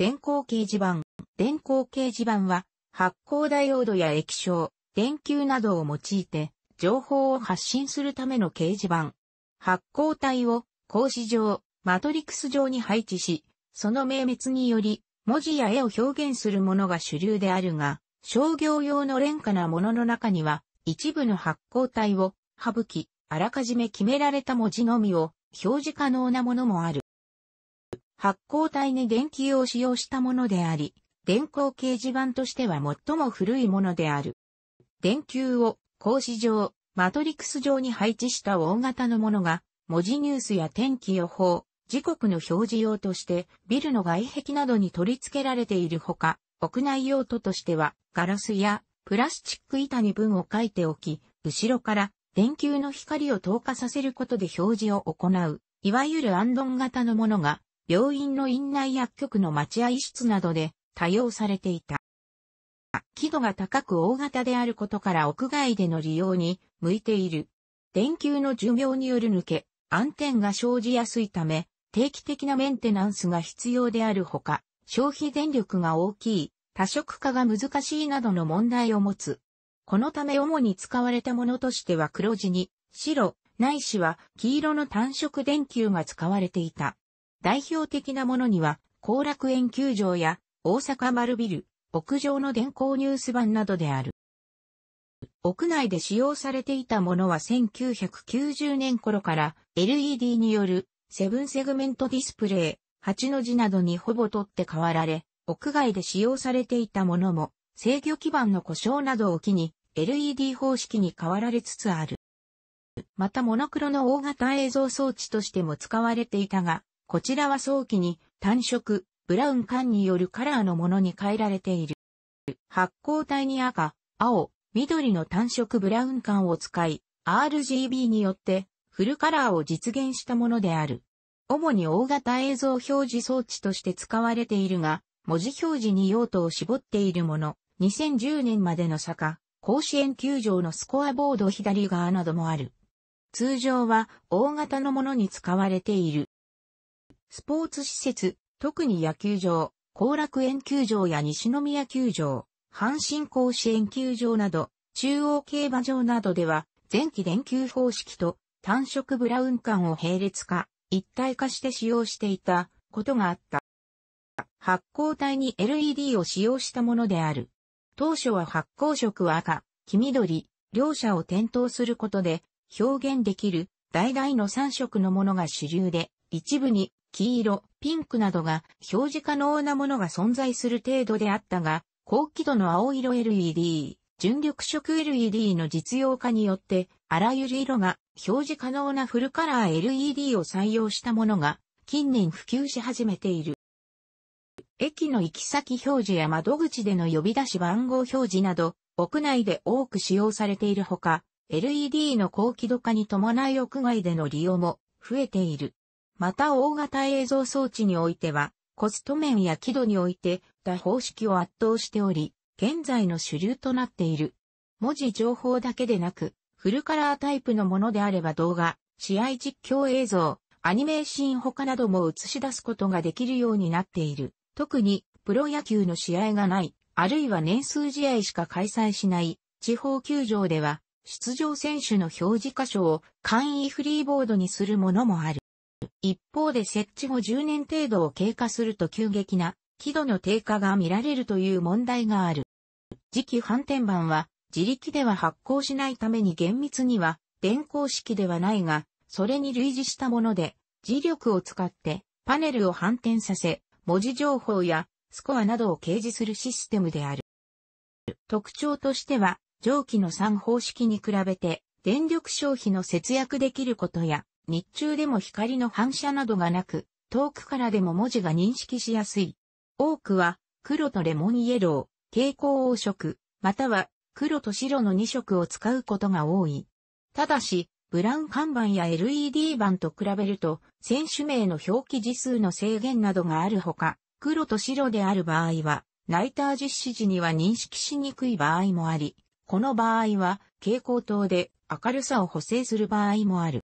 電光掲示板。電光掲示板は、発光ダイオードや液晶、電球などを用いて、情報を発信するための掲示板。発光体を、格子状、マトリクス上に配置し、その明滅により、文字や絵を表現するものが主流であるが、商業用の廉価なものの中には、一部の発光体を、省き、あらかじめ決められた文字のみを、表示可能なものもある。発光体に電球を使用したものであり、電光掲示板としては最も古いものである。電球を格子状、マトリクス状に配置した大型のものが、文字ニュースや天気予報、時刻の表示用として、ビルの外壁などに取り付けられているほか、屋内用途としては、ガラスやプラスチック板に文を書いておき、後ろから電球の光を透過させることで表示を行う、いわゆるアンドン型のものが病院の院内薬局の待合室などで多用されていた。輝度が高く大型であることから屋外での利用に向いている。電球の寿命による抜け、暗転が生じやすいため、定期的なメンテナンスが必要であるほか、消費電力が大きい、多色化が難しいなどの問題を持つ。このため主に使われたものとしては黒地に、白、ないしは黄色の単色電球が使われていた。代表的なものには、後楽園球場や大阪丸ビル、屋上の電光ニュース版などである。屋内で使用されていたものは1990年頃から LED によるセブンセグメントディスプレイ、8の字などにほぼ取って代わられ、屋外で使用されていたものも制御基盤の故障などを機に LED 方式に変わられつつある。またモノクロの大型映像装置としても使われていたが、こちらは早期に単色、ブラウン管によるカラーのものに変えられている。発光体に赤、青、緑の単色ブラウン管を使い、RGB によってフルカラーを実現したものである。主に大型映像表示装置として使われているが、文字表示に用途を絞っているもの、2010年までの坂、甲子園球場のスコアボード左側などもある。通常は大型のものに使われている。スポーツ施設、特に野球場、後楽園球場や西宮球場、阪神甲子園球場など、中央競馬場などでは、前期電球方式と単色ブラウン管を並列化、一体化して使用していたことがあった。発光体に LED を使用したものである。当初は発光色は赤、黄緑、両者を点灯することで表現できる、代々の3色のものが主流で、一部に黄色、ピンクなどが表示可能なものが存在する程度であったが、高輝度の青色 LED、純緑色 LED の実用化によって、あらゆる色が表示可能なフルカラー LED を採用したものが近年普及し始めている。駅の行き先表示や窓口での呼び出し番号表示など、屋内で多く使用されているほか、LED の高輝度化に伴い屋外での利用も増えている。また大型映像装置においては、コスト面や輝度において、打方式を圧倒しており、現在の主流となっている。文字情報だけでなく、フルカラータイプのものであれば動画、試合実況映像、アニメーシーン他なども映し出すことができるようになっている。特に、プロ野球の試合がない、あるいは年数試合しか開催しない、地方球場では、出場選手の表示箇所を簡易フリーボードにするものもある。一方で設置後10年程度を経過すると急激な輝度の低下が見られるという問題がある。磁気反転板は自力では発光しないために厳密には電光式ではないが、それに類似したもので、磁力を使ってパネルを反転させ、文字情報やスコアなどを掲示するシステムである。特徴としては、蒸気の3方式に比べて電力消費の節約できることや、日中でも光の反射などがなく、遠くからでも文字が認識しやすい。多くは、黒とレモンイエロー、蛍光黄色、または黒と白の2色を使うことが多い。ただし、ブラウン看板や LED 板と比べると、選手名の表記字数の制限などがあるほか、黒と白である場合は、ナイター実施時には認識しにくい場合もあり、この場合は蛍光灯で明るさを補正する場合もある。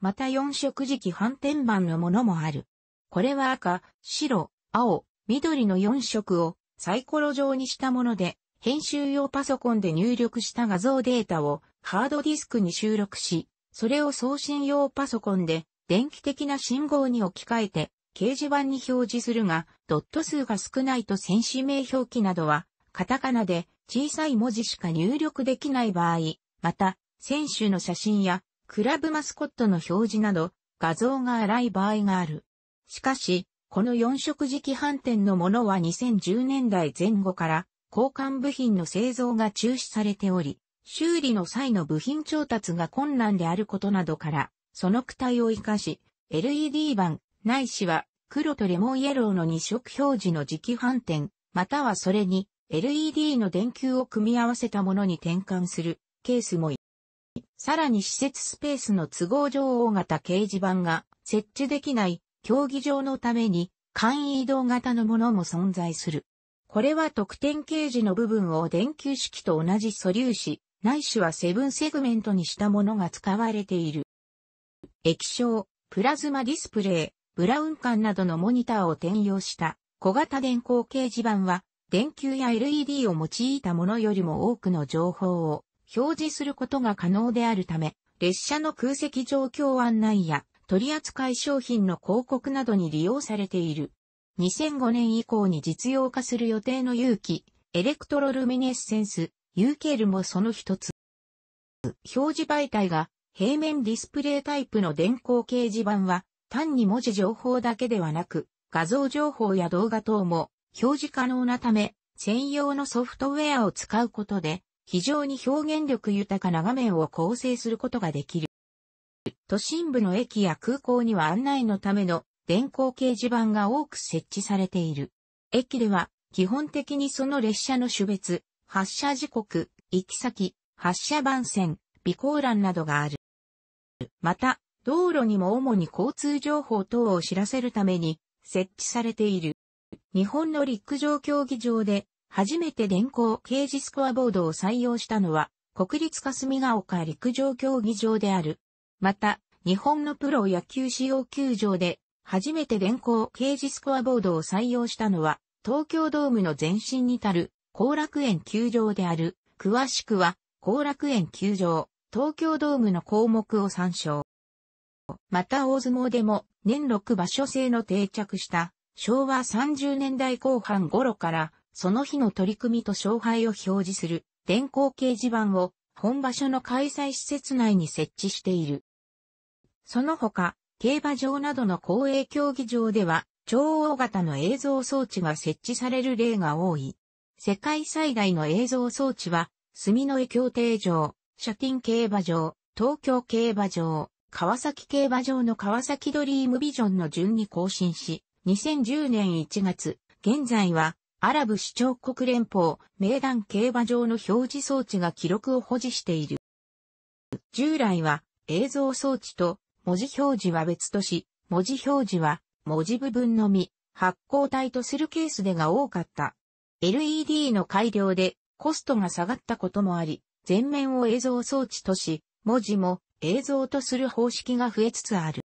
また四色磁反転板のものもある。これは赤、白、青、緑の四色をサイコロ状にしたもので、編集用パソコンで入力した画像データをハードディスクに収録し、それを送信用パソコンで電気的な信号に置き換えて掲示板に表示するが、ドット数が少ないと選手名表記などは、カタカナで小さい文字しか入力できない場合、また、選手の写真やクラブマスコットの表示など、画像が荒い場合がある。しかし、この四色磁気反転のものは2010年代前後から交換部品の製造が中止されており、修理の際の部品調達が困難であることなどから、その躯体を活かし、LED 版、ないしは黒とレモンイエローの二色表示の磁気反転、またはそれに LED の電球を組み合わせたものに転換するケースもさらに施設スペースの都合上大型掲示板が設置できない競技場のために簡易移動型のものも存在する。これは特典掲示の部分を電球式と同じ素粒子、ないしはセブンセグメントにしたものが使われている。液晶、プラズマディスプレイ、ブラウン管などのモニターを転用した小型電光掲示板は電球や LED を用いたものよりも多くの情報を表示することが可能であるため、列車の空席状況案内や取扱い商品の広告などに利用されている。2005年以降に実用化する予定の有機、エレクトロルミネッセンス、ユーケルもその一つ。表示媒体が平面ディスプレイタイプの電光掲示板は単に文字情報だけではなく画像情報や動画等も表示可能なため専用のソフトウェアを使うことで非常に表現力豊かな画面を構成することができる。都心部の駅や空港には案内のための電光掲示板が多く設置されている。駅では基本的にその列車の種別、発車時刻、行き先、発車番線、備考欄などがある。また、道路にも主に交通情報等を知らせるために設置されている。日本の陸上競技場で初めて電光掲示スコアボードを採用したのは、国立霞ヶ丘陸上競技場である。また、日本のプロ野球使用球場で、初めて電光掲示スコアボードを採用したのは、東京ドームの前身にたる、後楽園球場である、詳しくは、後楽園球場、東京ドームの項目を参照。また大相撲でも、年6場所制の定着した、昭和30年代後半頃から、その日の取り組みと勝敗を表示する電光掲示板を本場所の開催施設内に設置している。その他、競馬場などの公営競技場では、超大型の映像装置が設置される例が多い。世界最大の映像装置は、住の江競艇場、シャティン競馬場、東京競馬場、川崎競馬場の川崎ドリームビジョンの順に更新し、2010年1月、現在はアラブ首長国連邦、名団競馬場の表示装置が記録を保持している。従来は映像装置と文字表示は別とし、文字表示は文字部分のみ発光体とするケースでが多かった。LED の改良でコストが下がったこともあり、全面を映像装置とし、文字も映像とする方式が増えつつある。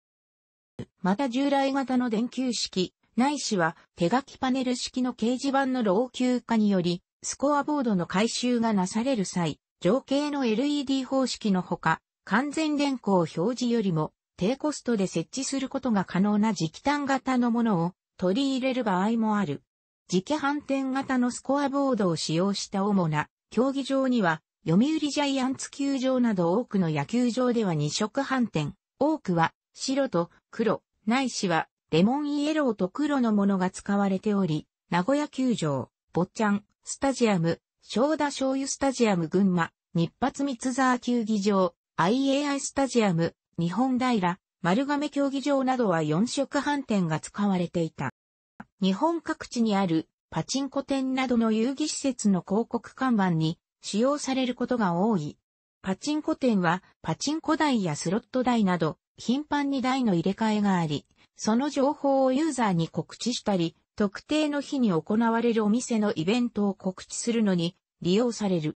また従来型の電球式、ないしは手書きパネル式の掲示板の老朽化により、スコアボードの回収がなされる際、情景の LED 方式のほか、完全電光表示よりも低コストで設置することが可能な磁気単型のものを取り入れる場合もある。磁気反転型のスコアボードを使用した主な競技場には、読売ジャイアンツ球場など多くの野球場では2色反転、多くは白と黒、ないしはレモンイエローと黒のものが使われており、名古屋球場、坊ちゃん、スタジアム、正田醤油スタジアム群馬、日発三沢球技場、IAI スタジアム、日本平、丸亀競技場などは4色飯店が使われていた。日本各地にあるパチンコ店などの遊戯施設の広告看板に使用されることが多い。パチンコ店はパチンコ台やスロット台など頻繁に台の入れ替えがあり、その情報をユーザーに告知したり、特定の日に行われるお店のイベントを告知するのに利用される。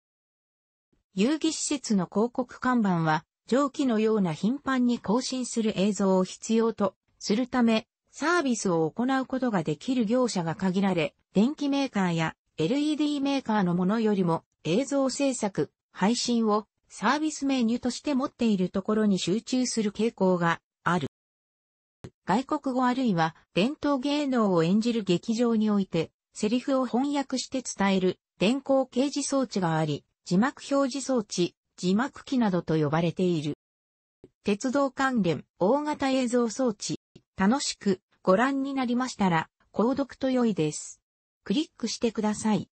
遊戯施設の広告看板は、上記のような頻繁に更新する映像を必要とするため、サービスを行うことができる業者が限られ、電機メーカーや LED メーカーのものよりも映像制作、配信をサービスメニューとして持っているところに集中する傾向が外国語あるいは伝統芸能を演じる劇場において、セリフを翻訳して伝える電光掲示装置があり、字幕表示装置、字幕機などと呼ばれている。鉄道関連、大型映像装置、楽しくご覧になりましたら、購読と良いです。クリックしてください。